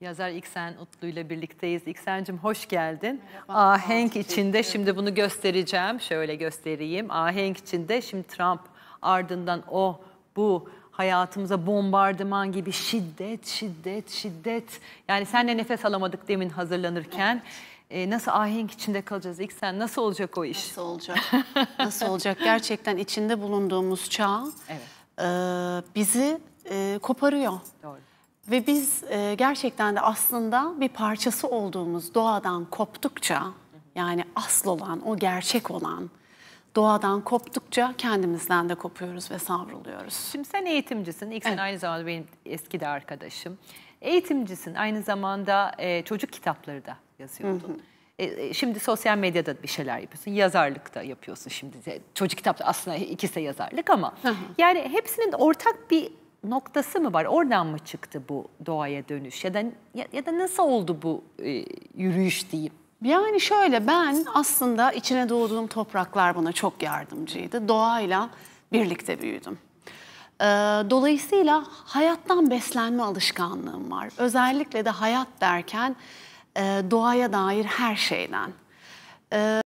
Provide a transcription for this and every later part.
Yazar İksen Utlu ile birlikteyiz. İksen'cim hoş geldin. Merhaba, Ahenk içinde şimdi bunu göstereceğim. Şöyle göstereyim. Ahenk içinde şimdi Trump ardından o bu hayatımıza bombardıman gibi şiddet, şiddet, şiddet. Yani senle nefes alamadık demin hazırlanırken. Evet. E, nasıl ahenk içinde kalacağız İlk sen Nasıl olacak o iş? Nasıl olacak? nasıl olacak? Gerçekten içinde bulunduğumuz çağ evet. e, bizi e, koparıyor. Doğru. Ve biz e, gerçekten de aslında bir parçası olduğumuz doğadan koptukça yani asıl olan, o gerçek olan doğadan koptukça kendimizden de kopuyoruz ve savruluyoruz. Şimdi sen eğitimcisin. İlk sen evet. aynı zamanda benim eski de arkadaşım. Eğitimcisin. Aynı zamanda e, çocuk kitapları da yazıyordun. Hı hı. E, e, şimdi sosyal medyada bir şeyler yapıyorsun. Yazarlık da yapıyorsun şimdi. E, çocuk kitapta aslında ikisi de yazarlık ama. Hı hı. Yani hepsinin ortak bir noktası mı var? Oradan mı çıktı bu doğaya dönüş ya da ya, ya da nasıl oldu bu e, yürüyüş diyeyim? Yani şöyle ben aslında içine doğduğum topraklar bana çok yardımcıydı. Doğayla birlikte büyüdüm. Ee, dolayısıyla hayattan beslenme alışkanlığım var. Özellikle de hayat derken e, doğaya dair her şeyden. Ee,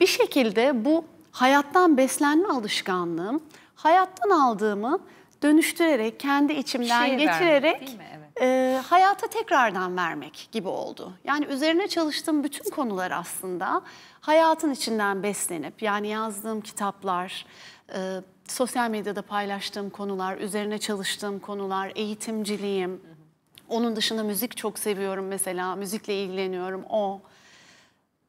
bir şekilde bu hayattan beslenme alışkanlığım hayattan aldığımı dönüştürerek, kendi içimden şey geçirerek vermek, evet. e, hayata tekrardan vermek gibi oldu. Yani üzerine çalıştığım bütün konular aslında hayatın içinden beslenip yani yazdığım kitaplar, e, sosyal medyada paylaştığım konular, üzerine çalıştığım konular, eğitimciliğim, onun dışında müzik çok seviyorum mesela, müzikle ilgileniyorum, o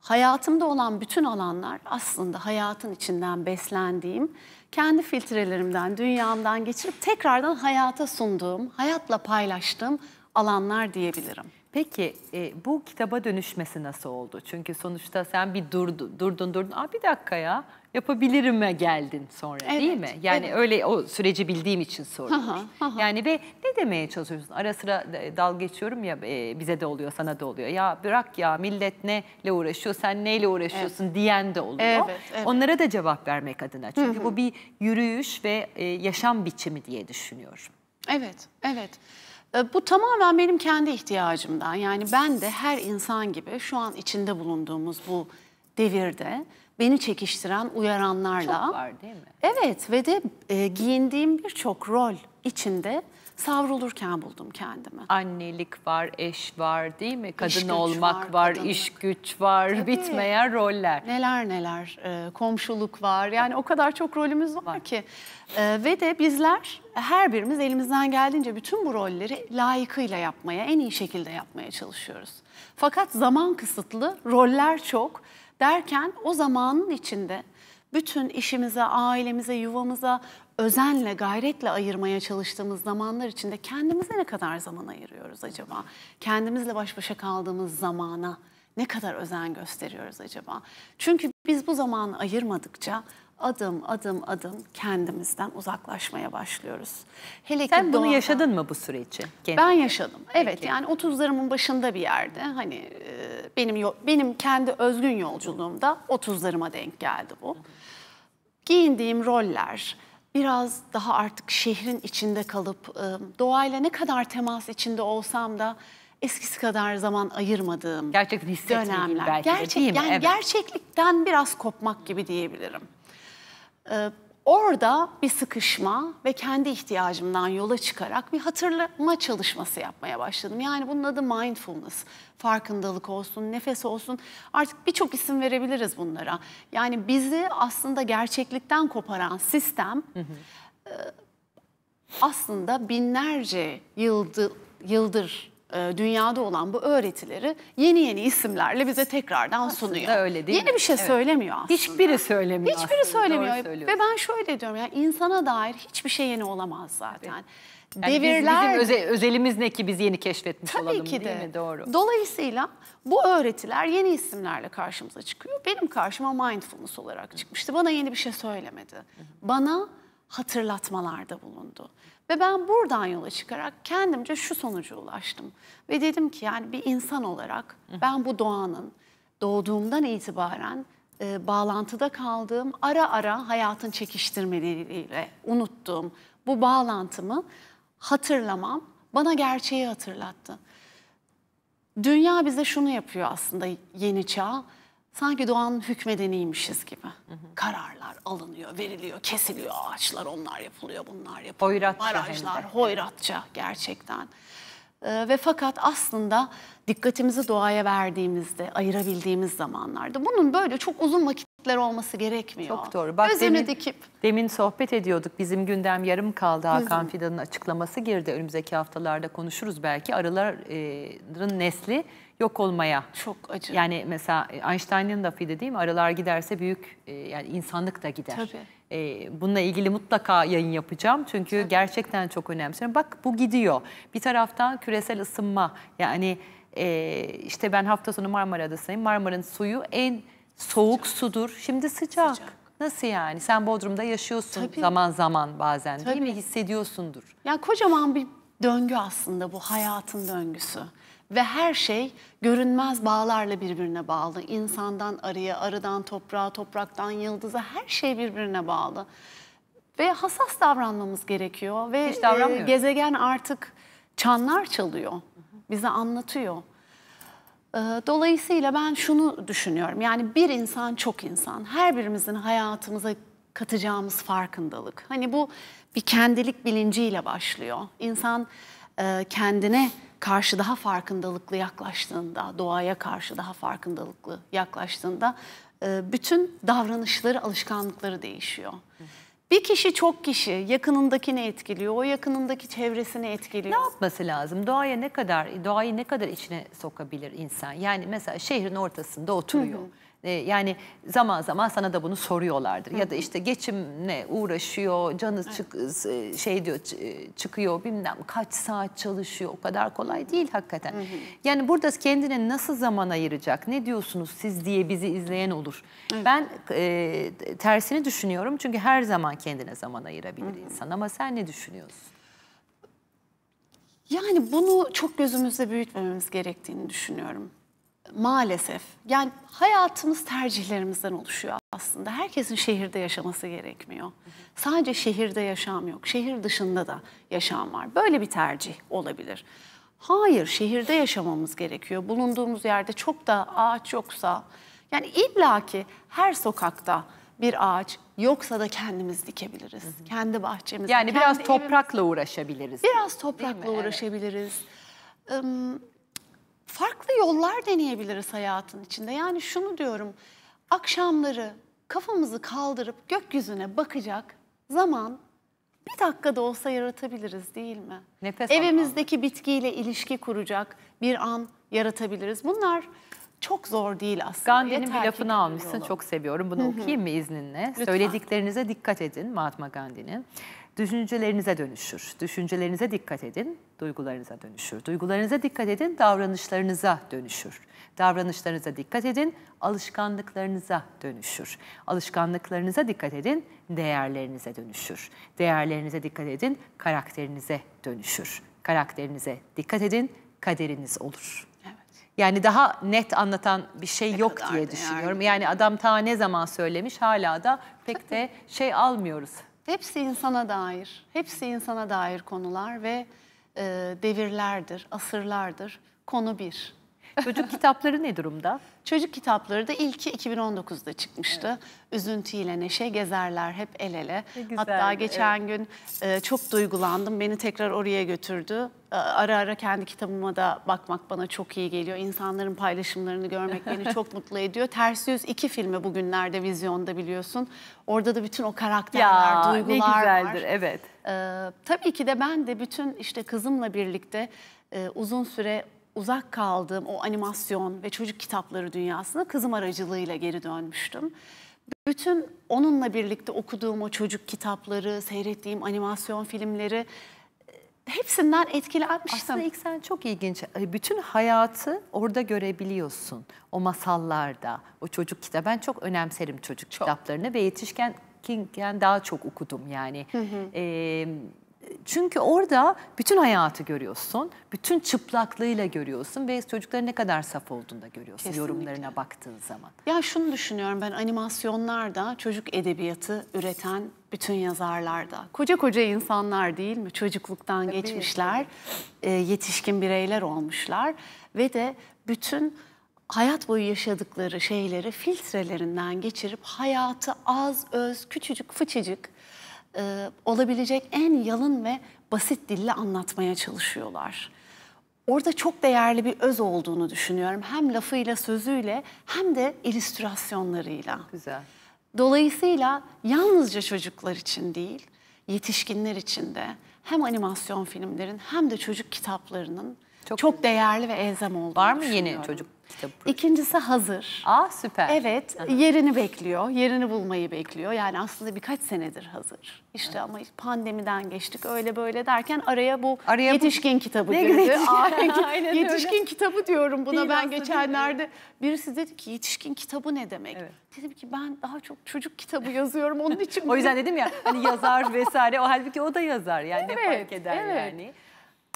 hayatımda olan bütün alanlar aslında hayatın içinden beslendiğim, kendi filtrelerimden, dünyamdan geçirip tekrardan hayata sunduğum, hayatla paylaştığım alanlar diyebilirim. Peki e, bu kitaba dönüşmesi nasıl oldu? Çünkü sonuçta sen bir durdun durdun durdun. Aa bir dakika ya yapabilirim mi geldin sonra evet, değil mi? Yani evet. öyle o süreci bildiğim için soruyorum. Yani ve ne demeye çalışıyorsun? Ara sıra e, dal geçiyorum ya e, bize de oluyor sana da oluyor. Ya bırak ya millet neyle uğraşıyor sen neyle uğraşıyorsun evet. diyen de oluyor. Evet, evet. Onlara da cevap vermek adına. Çünkü bu bir yürüyüş ve e, yaşam biçimi diye düşünüyorum. Evet, evet. Ee, bu tamamen benim kendi ihtiyacımdan. Yani ben de her insan gibi şu an içinde bulunduğumuz bu devirde beni çekiştiren uyaranlarla... Çok var değil mi? Evet ve de e, giyindiğim birçok rol içinde savrulurken buldum kendimi. Annelik var, eş var değil mi? Kadın iş olmak var, var iş güç var, Tabii. bitmeyen roller. Neler neler, e, komşuluk var. Yani o kadar çok rolümüz var, var. ki. E, ve de bizler her birimiz elimizden geldiğince bütün bu rolleri layıkıyla yapmaya, en iyi şekilde yapmaya çalışıyoruz. Fakat zaman kısıtlı, roller çok derken o zamanın içinde bütün işimize, ailemize, yuvamıza, özenle, gayretle ayırmaya çalıştığımız zamanlar içinde kendimize ne kadar zaman ayırıyoruz acaba? Kendimizle baş başa kaldığımız zamana ne kadar özen gösteriyoruz acaba? Çünkü biz bu zamanı ayırmadıkça adım adım adım kendimizden uzaklaşmaya başlıyoruz. Hele Sen ki bunu doğada, yaşadın mı bu süreci? Kendine? Ben yaşadım. Peki. Evet yani 30'larımın başında bir yerde hani benim benim kendi özgün yolculuğumda 30'larıma denk geldi bu. Giyindiğim roller, biraz daha artık şehrin içinde kalıp ıı, doğayla ne kadar temas içinde olsam da eskisi kadar zaman ayırmadığım gerçekten dönemler. Belki Gerçek, değil mi? yani evet. gerçeklikten biraz kopmak gibi diyebilirim. Orada bir sıkışma ve kendi ihtiyacımdan yola çıkarak bir hatırlama çalışması yapmaya başladım. Yani bunun adı mindfulness. Farkındalık olsun, nefes olsun. Artık birçok isim verebiliriz bunlara. Yani bizi aslında gerçeklikten koparan sistem hı hı. E, aslında binlerce yıldır, yıldır e, dünyada olan bu öğretileri yeni yeni isimlerle bize tekrardan aslında sunuyor. öyle değil Yeni mi? bir şey evet. söylemiyor aslında. Hiçbiri söylemiyor Hiçbiri aslında. söylemiyor. Ve ben şöyle diyorum ya insana dair hiçbir şey yeni olamaz zaten. Evet. Yani Devirler... Biz, bizim özelimiz ne ki biz yeni keşfetmiş Tabii olalım ki de. değil mi? Doğru. Dolayısıyla bu öğretiler yeni isimlerle karşımıza çıkıyor. Benim karşıma mindfulness olarak çıkmıştı. Bana yeni bir şey söylemedi. Bana hatırlatmalarda bulundu. Ve ben buradan yola çıkarak kendimce şu sonuca ulaştım. Ve dedim ki yani bir insan olarak ben bu doğanın doğduğumdan itibaren e, bağlantıda kaldığım, ara ara hayatın çekiştirmeleriyle unuttuğum bu bağlantımı hatırlamam bana gerçeği hatırlattı. Dünya bize şunu yapıyor aslında yeni çağ sanki doğanın hükmedeniymişiz gibi. Hı hı. Kararlar alınıyor, veriliyor, kesiliyor ağaçlar, onlar yapılıyor, bunlar yapılıyor. Hoyratça Barajlar, hoyratça gerçekten. Ee, ve fakat aslında dikkatimizi doğaya verdiğimizde, ayırabildiğimiz zamanlarda bunun böyle çok uzun vakitler olması gerekmiyor. Çok doğru. Bak Gözünü demin, dikip. Demin sohbet ediyorduk. Bizim gündem yarım kaldı. Hakan Fidan'ın açıklaması girdi. Önümüzdeki haftalarda konuşuruz belki. Arıların e, nesli yok olmaya. Çok acı. Yani mesela e, Einstein'ın lafı değil mi? Arılar giderse büyük e, yani insanlık da gider. Tabii. Bununla ilgili mutlaka yayın yapacağım çünkü Tabii. gerçekten çok önemsiyorum. Bak bu gidiyor. Bir taraftan küresel ısınma yani e, işte ben hafta sonu Marmara Adası'ndayım. Marmara'nın suyu en soğuk sıcak. sudur. Şimdi sıcak. sıcak. Nasıl yani? Sen Bodrum'da yaşıyorsun Tabii. zaman zaman bazen Tabii. değil mi? Hissediyorsundur. Yani kocaman bir döngü aslında bu hayatın döngüsü. Ve her şey görünmez bağlarla birbirine bağlı. İnsandan arıya, arıdan toprağa, topraktan yıldıza her şey birbirine bağlı. Ve hassas davranmamız gerekiyor. Ve e, gezegen artık çanlar çalıyor bize anlatıyor. Ee, dolayısıyla ben şunu düşünüyorum. Yani bir insan çok insan. Her birimizin hayatımıza katacağımız farkındalık. Hani bu bir kendilik bilinciyle başlıyor. İnsan e, kendine karşı daha farkındalıklı yaklaştığında, doğaya karşı daha farkındalıklı yaklaştığında e, bütün davranışları, alışkanlıkları değişiyor. Bir kişi çok kişi. Yakınındakini etkiliyor. O yakınındaki çevresini etkiliyor. Ne yapması lazım? Doğaya ne kadar, doğayı ne kadar içine sokabilir insan? Yani mesela şehrin ortasında oturuyor. Hı hı. Ee, yani zaman zaman sana da bunu soruyorlardır. Ya da işte geçimle uğraşıyor, canı çık e, şey diyor e, çıkıyor bilmem kaç saat çalışıyor. O kadar kolay değil hakikaten. Yani burada kendine nasıl zaman ayıracak? Ne diyorsunuz siz diye bizi izleyen olur. Ben e, tersini düşünüyorum. Çünkü her zaman kendine zaman ayırabilir insan. Ama sen ne düşünüyorsun? Yani bunu çok gözümüzde büyütmememiz gerektiğini düşünüyorum maalesef yani hayatımız tercihlerimizden oluşuyor aslında. Herkesin şehirde yaşaması gerekmiyor. Sadece şehirde yaşam yok. Şehir dışında da yaşam var. Böyle bir tercih olabilir. Hayır, şehirde yaşamamız gerekiyor. Bulunduğumuz yerde çok da ağaç yoksa yani illaki her sokakta bir ağaç yoksa da kendimiz dikebiliriz. Hı hı. Kendi bahçemizde. Yani kendi biraz toprakla uğraşabiliriz. Biraz toprakla uğraşabiliriz. Evet. Um, farklı yollar deneyebiliriz hayatın içinde. Yani şunu diyorum, akşamları kafamızı kaldırıp gökyüzüne bakacak zaman bir dakika da olsa yaratabiliriz değil mi? Nefes Evimizdeki anlamda. bitkiyle ilişki kuracak bir an yaratabiliriz. Bunlar çok zor değil aslında. Gandhi'nin bir lafını almışsın yolu. çok seviyorum. Bunu Hı -hı. okuyayım mı izninle? Lütfen. Söylediklerinize dikkat edin Mahatma Gandhi'nin düşüncelerinize dönüşür. Düşüncelerinize dikkat edin, duygularınıza dönüşür. Duygularınıza dikkat edin, davranışlarınıza dönüşür. Davranışlarınıza dikkat edin, alışkanlıklarınıza dönüşür. Alışkanlıklarınıza dikkat edin, değerlerinize dönüşür. Değerlerinize dikkat edin, karakterinize dönüşür. Karakterinize dikkat edin, kaderiniz olur. Yani daha net anlatan bir şey ne yok diye düşünüyorum. Yani. yani adam ta ne zaman söylemiş hala da pek de şey almıyoruz. Hepsi insana dair, hepsi insana dair konular ve e, devirlerdir, asırlardır. Konu bir. Çocuk kitapları ne durumda? Çocuk kitapları da ilki 2019'da çıkmıştı. Evet. Üzüntüyle neşe gezerler hep el ele. Güzel, Hatta geçen evet. gün e, çok duygulandım. Beni tekrar oraya götürdü. E, ara ara kendi kitabıma da bakmak bana çok iyi geliyor. İnsanların paylaşımlarını görmek beni çok mutlu ediyor. Ters Yüz iki filmi bugünlerde vizyonda biliyorsun. Orada da bütün o karakterler, ya, duygular ne güzeldir, var. Evet. E, tabii ki de ben de bütün işte kızımla birlikte e, uzun süre uzak kaldığım o animasyon ve çocuk kitapları dünyasına kızım aracılığıyla geri dönmüştüm. Bütün onunla birlikte okuduğum o çocuk kitapları, seyrettiğim animasyon filmleri e, hepsinden etkilenmiştim. Aslında ilk sen çok ilginç. E, bütün hayatı orada görebiliyorsun. O masallarda, o çocuk kitabı. Ben çok önemserim çocuk çok. kitaplarını ve yetişkenken daha çok okudum yani. Hı hı. Ee, çünkü orada bütün hayatı görüyorsun, bütün çıplaklığıyla görüyorsun ve çocukların ne kadar saf olduğunu da görüyorsun Kesinlikle. yorumlarına baktığın zaman. Ya şunu düşünüyorum ben animasyonlarda çocuk edebiyatı üreten bütün yazarlarda. Koca koca insanlar değil mi? Çocukluktan tabii, geçmişler, tabii. E, yetişkin bireyler olmuşlar ve de bütün hayat boyu yaşadıkları şeyleri filtrelerinden geçirip hayatı az öz küçücük fıçıcık e, olabilecek en yalın ve basit dille anlatmaya çalışıyorlar. Orada çok değerli bir öz olduğunu düşünüyorum. Hem lafıyla, sözüyle hem de illüstrasyonlarıyla. Güzel. Dolayısıyla yalnızca çocuklar için değil, yetişkinler için de hem animasyon filmlerin hem de çocuk kitaplarının çok, çok değerli ve elzem olduğunu Var mı yeni çocuk kitabı. İkincisi hazır. Aa süper. Evet Aha. yerini bekliyor. Yerini bulmayı bekliyor. Yani aslında birkaç senedir hazır. İşte evet. ama pandemiden geçtik öyle böyle derken araya bu araya yetişkin bu... kitabı ne girdi. Yetişkin, Aynen yetişkin öyle. kitabı diyorum buna Değil ben geçenlerde. Değil birisi dedi ki yetişkin kitabı ne demek? Evet. Dedim ki ben daha çok çocuk kitabı yazıyorum onun için. o yüzden dedim ya hani yazar vesaire o halbuki o da yazar yani evet, ne fark eder evet. yani.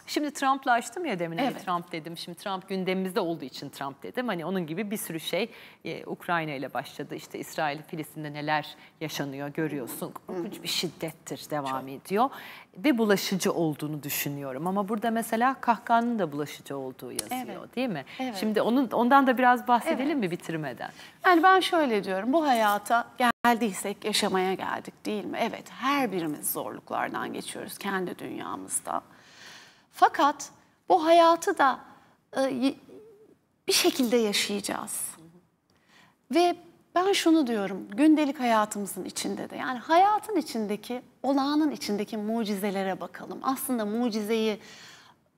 Şimdi Trump'la açtım ya demin hani evet. Trump dedim. Şimdi Trump gündemimizde olduğu için Trump dedim. Hani onun gibi bir sürü şey e, Ukrayna ile başladı. İşte İsrail, Filistin'de neler yaşanıyor görüyorsun. Korkunç bir şiddettir devam Çok. ediyor. Ve bulaşıcı olduğunu düşünüyorum. Ama burada mesela kahkahanın da bulaşıcı olduğu yazıyor evet. değil mi? Evet. Şimdi onun ondan da biraz bahsedelim evet. mi bitirmeden? Yani ben şöyle diyorum. Bu hayata geldiysek yaşamaya geldik değil mi? Evet her birimiz zorluklardan geçiyoruz kendi dünyamızda. Fakat bu hayatı da e, bir şekilde yaşayacağız. Ve ben şunu diyorum gündelik hayatımızın içinde de yani hayatın içindeki olağanın içindeki mucizelere bakalım. Aslında mucizeyi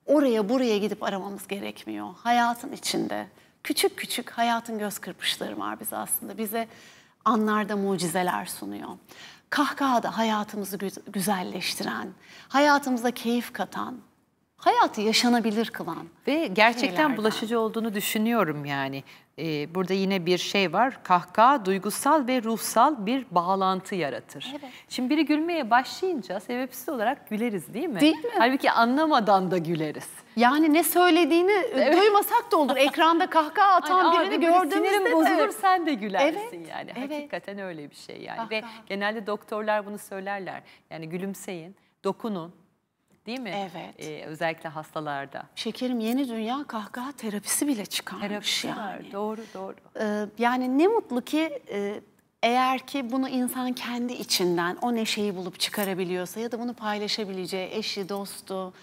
oraya buraya gidip aramamız gerekmiyor. Hayatın içinde küçük küçük hayatın göz kırpışları var bize aslında. Bize anlarda mucizeler sunuyor. kahkahada hayatımızı güzelleştiren, hayatımıza keyif katan, hayatı yaşanabilir kılan. Ve gerçekten bulaşıcı olduğunu düşünüyorum yani. Ee, burada yine bir şey var. Kahkaha duygusal ve ruhsal bir bağlantı yaratır. Evet. Şimdi biri gülmeye başlayınca sebepsiz olarak güleriz değil mi? Değil mi? Halbuki anlamadan da güleriz. Yani ne söylediğini e, evet. duymasak da olur. Ekranda kahkaha atan Aynen, birini gördüğümüzde sinirim bozulur de. sen de gülersin evet. yani. Evet. Hakikaten öyle bir şey yani. Kahkaha. Ve genelde doktorlar bunu söylerler. Yani gülümseyin, dokunun, değil mi? Evet. Ee, özellikle hastalarda. Şekerim yeni dünya kahkaha terapisi bile çıkarmış terapisi yani. Var. Doğru doğru. Ee, yani ne mutlu ki e, eğer ki bunu insan kendi içinden o neşeyi bulup çıkarabiliyorsa ya da bunu paylaşabileceği eşi, dostu,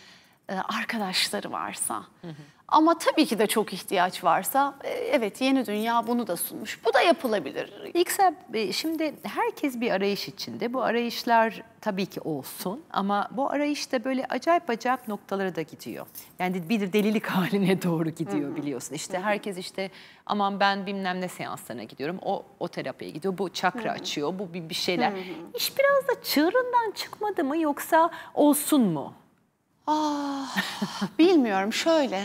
e, arkadaşları varsa. Hı hı. Ama tabii ki de çok ihtiyaç varsa e, evet yeni dünya bunu da sunmuş. Bu da yapılabilir. İksel e, şimdi herkes bir arayış içinde. Bu arayışlar tabii ki olsun ama bu arayışta böyle acayip acayip noktalara da gidiyor. Yani bir delilik haline doğru gidiyor biliyorsun. İşte herkes işte aman ben bilmem ne seanslarına gidiyorum. O o terapiye gidiyor. Bu çakra açıyor. Bu bir, şeyler. hı İş biraz da çığırından çıkmadı mı yoksa olsun mu? Ah, bilmiyorum şöyle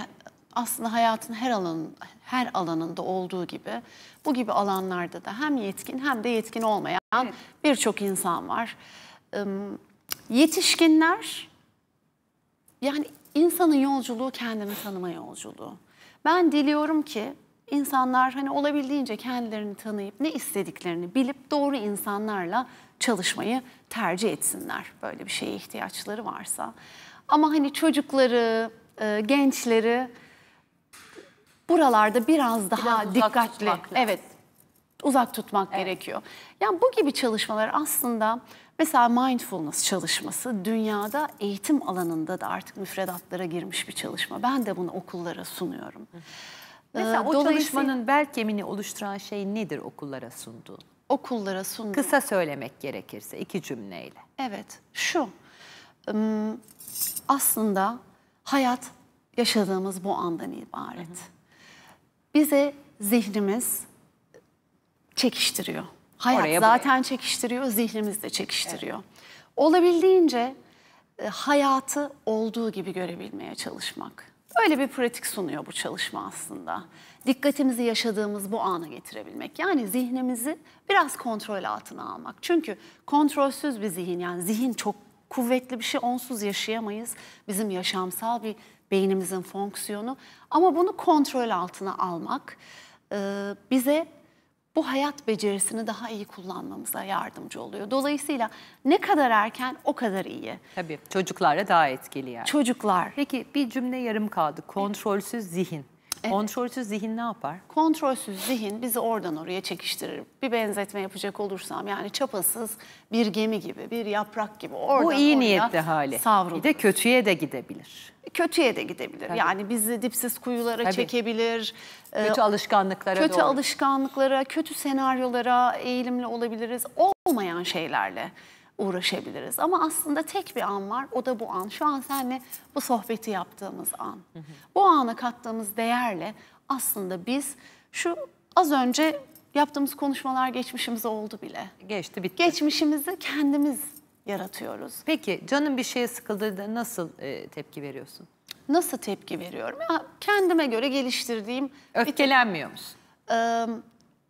aslında hayatın her alanın her alanında olduğu gibi bu gibi alanlarda da hem yetkin hem de yetkin olmayan evet. birçok insan var. yetişkinler yani insanın yolculuğu kendini tanıma yolculuğu. Ben diliyorum ki insanlar hani olabildiğince kendilerini tanıyıp ne istediklerini bilip doğru insanlarla çalışmayı tercih etsinler. Böyle bir şeye ihtiyaçları varsa. Ama hani çocukları, ıı, gençleri buralarda biraz daha biraz dikkatli, evet uzak tutmak evet. gerekiyor. Yani bu gibi çalışmalar aslında mesela mindfulness çalışması dünyada eğitim alanında da artık müfredatlara girmiş bir çalışma. Ben de bunu okullara sunuyorum. Ee, mesela o çalışmanın bel kemini oluşturan şey nedir okullara sunduğun? Okullara sunduğun. Kısa söylemek gerekirse iki cümleyle. Evet şu aslında hayat yaşadığımız bu andan ibaret. Hı hı bize zihnimiz çekiştiriyor. Hayat Oraya zaten buraya. çekiştiriyor, zihnimiz de çekiştiriyor. Evet. Olabildiğince e, hayatı olduğu gibi görebilmeye çalışmak. Öyle bir pratik sunuyor bu çalışma aslında. Dikkatimizi yaşadığımız bu ana getirebilmek. Yani zihnimizi biraz kontrol altına almak. Çünkü kontrolsüz bir zihin yani zihin çok kuvvetli bir şey. Onsuz yaşayamayız. Bizim yaşamsal bir beynimizin fonksiyonu. Ama bunu kontrol altına almak e, bize bu hayat becerisini daha iyi kullanmamıza yardımcı oluyor. Dolayısıyla ne kadar erken o kadar iyi. Tabii çocuklara daha etkili yani. Çocuklar. Peki bir cümle yarım kaldı. Kontrolsüz zihin. Evet. Kontrolsüz zihin ne yapar? Kontrolsüz zihin bizi oradan oraya çekiştirir. Bir benzetme yapacak olursam yani çapasız bir gemi gibi, bir yaprak gibi oradan Bu iyi oraya niyetli hali. Savrulur. Bir de kötüye de gidebilir. Kötüye de gidebilir. Tabii. Yani bizi dipsiz kuyulara Tabii. çekebilir. E, kötü alışkanlıklara Kötü doğru. alışkanlıklara, kötü senaryolara eğilimli olabiliriz. Olmayan şeylerle uğraşabiliriz. Ama aslında tek bir an var o da bu an. Şu an seninle bu sohbeti yaptığımız an. Hı hı. Bu ana kattığımız değerle aslında biz şu az önce yaptığımız konuşmalar geçmişimize oldu bile. Geçti bitti. Geçmişimizi kendimiz yaratıyoruz. Peki canın bir şeye sıkıldığında nasıl e, tepki veriyorsun? Nasıl tepki veriyorum? Ya, kendime göre geliştirdiğim... Öfkelenmiyor musun? Ee,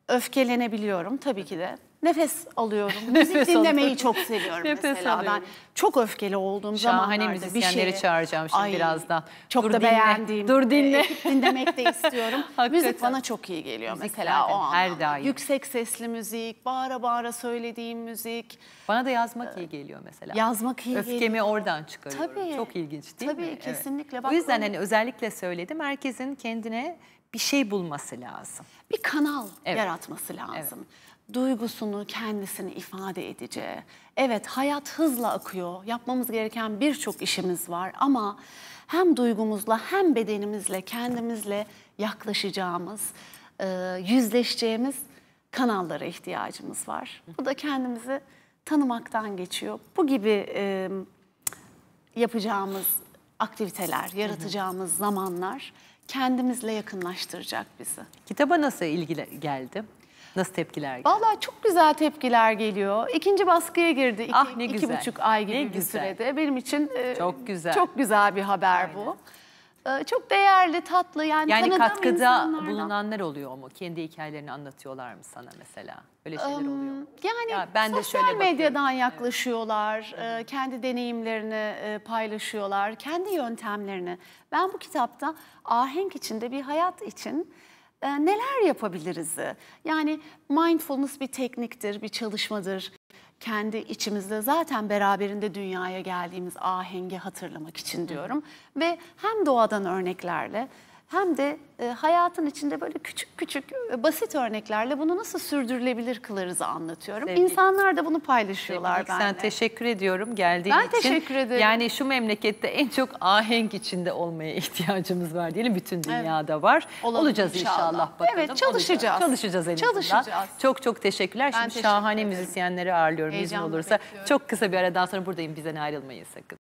öfkelenebiliyorum tabii ki de. Nefes alıyorum. Nefes Müzik dinlemeyi alıyorum. çok seviyorum Nefes mesela. Alıyorum. Ben çok öfkeli olduğum Şahane zamanlarda bir şey. çağıracağım şimdi Ay, birazdan. Çok dur da dinle, beğendiğim. Dur e, dinle. dinlemek de istiyorum. müzik bana çok iyi geliyor müzik mesela zaten, o an. Her daim. Yüksek sesli müzik, bağıra bağıra söylediğim müzik. Bana da yazmak ee, iyi geliyor mesela. Yazmak iyi Öfkemi geliyor. oradan çıkarıyorum. Tabii. Çok ilginç değil tabii, mi? Tabii kesinlikle. Evet. Bak, o yüzden öyle... hani özellikle söyledim. Herkesin kendine bir şey bulması lazım. Bir kanal evet. yaratması lazım. Evet duygusunu, kendisini ifade edeceği. Evet hayat hızla akıyor. Yapmamız gereken birçok işimiz var ama hem duygumuzla hem bedenimizle kendimizle yaklaşacağımız, e, yüzleşeceğimiz kanallara ihtiyacımız var. Bu da kendimizi tanımaktan geçiyor. Bu gibi e, yapacağımız aktiviteler, yaratacağımız zamanlar kendimizle yakınlaştıracak bizi. Kitaba nasıl ilgi geldi? Nasıl tepkiler geliyor? Valla çok güzel tepkiler geliyor. İkinci baskıya girdi. iki ah ne iki güzel. buçuk ay gibi ne bir güzel. sürede. Benim için e, çok güzel çok güzel bir haber Aynen. bu. E, çok değerli, tatlı. Yani, yani katkıda insanlardan. bulunanlar oluyor mu? Kendi hikayelerini anlatıyorlar mı sana mesela? Öyle şeyler um, oluyor mu? Yani ya ben sosyal de şöyle medyadan yaklaşıyorlar. Evet. kendi deneyimlerini e, paylaşıyorlar. Kendi yöntemlerini. Ben bu kitapta ahenk içinde bir hayat için ee, neler yapabiliriz? Yani mindfulness bir tekniktir, bir çalışmadır. Kendi içimizde zaten beraberinde dünyaya geldiğimiz ahengi hatırlamak için diyorum. Ve hem doğadan örneklerle hem de e, hayatın içinde böyle küçük küçük e, basit örneklerle bunu nasıl sürdürülebilir kılarızı anlatıyorum. Sevgili, İnsanlar da bunu paylaşıyorlar sevgili, benimle. Sen teşekkür ediyorum geldiğin ben için. Ben teşekkür ederim. Yani şu memlekette en çok ahenk içinde olmaya ihtiyacımız var diyelim. Bütün dünyada evet. var. Olalım Olacağız inşallah. inşallah bakalım. Evet çalışacağız. Olacağız. Çalışacağız en Çalışacağız. Çok çok teşekkürler. Ben Şimdi teşekkür şahane ederim. müzisyenleri ağırlıyorum izin olursa. Bekliyorum. Çok kısa bir aradan sonra buradayım bizden ayrılmayın sakın.